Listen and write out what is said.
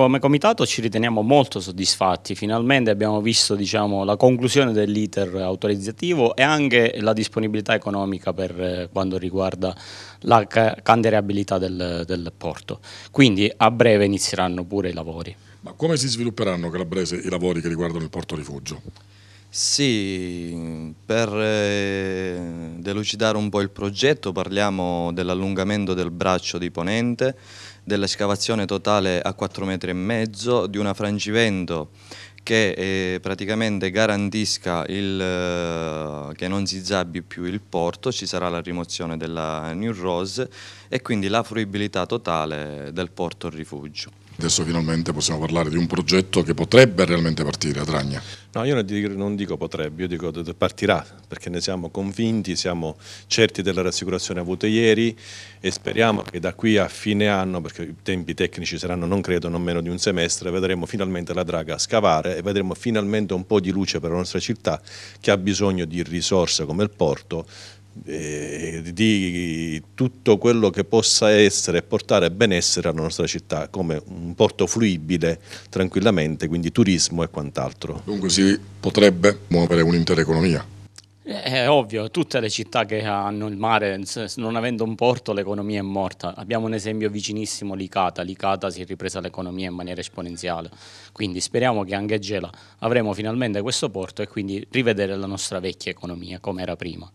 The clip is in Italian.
Come comitato ci riteniamo molto soddisfatti, finalmente abbiamo visto diciamo, la conclusione dell'iter autorizzativo e anche la disponibilità economica per eh, quanto riguarda la candidabilità del, del porto. Quindi a breve inizieranno pure i lavori. Ma come si svilupperanno Calabrese i lavori che riguardano il porto rifugio? Sì, per eh, delucidare un po' il progetto, parliamo dell'allungamento del braccio di ponente, dell'escavazione totale a 4,5 metri e mezzo, di una frangivento che eh, praticamente garantisca il, eh, che non si zabbi più il porto, ci sarà la rimozione della New Rose e quindi la fruibilità totale del porto rifugio. Adesso finalmente possiamo parlare di un progetto che potrebbe realmente partire a Tragna. No, io non dico, non dico potrebbe, io dico partirà, perché ne siamo convinti, siamo certi della rassicurazione avuta ieri e speriamo che da qui a fine anno, perché i tempi tecnici saranno non credo non meno di un semestre, vedremo finalmente la draga scavare e vedremo finalmente un po' di luce per la nostra città che ha bisogno di risorse come il porto di tutto quello che possa essere e portare benessere alla nostra città come un porto fluibile tranquillamente, quindi turismo e quant'altro. Dunque si potrebbe muovere un'intera economia? Eh, è ovvio, tutte le città che hanno il mare, non avendo un porto l'economia è morta. Abbiamo un esempio vicinissimo, Licata. Licata si è ripresa l'economia in maniera esponenziale. Quindi speriamo che anche Gela avremo finalmente questo porto e quindi rivedere la nostra vecchia economia come era prima.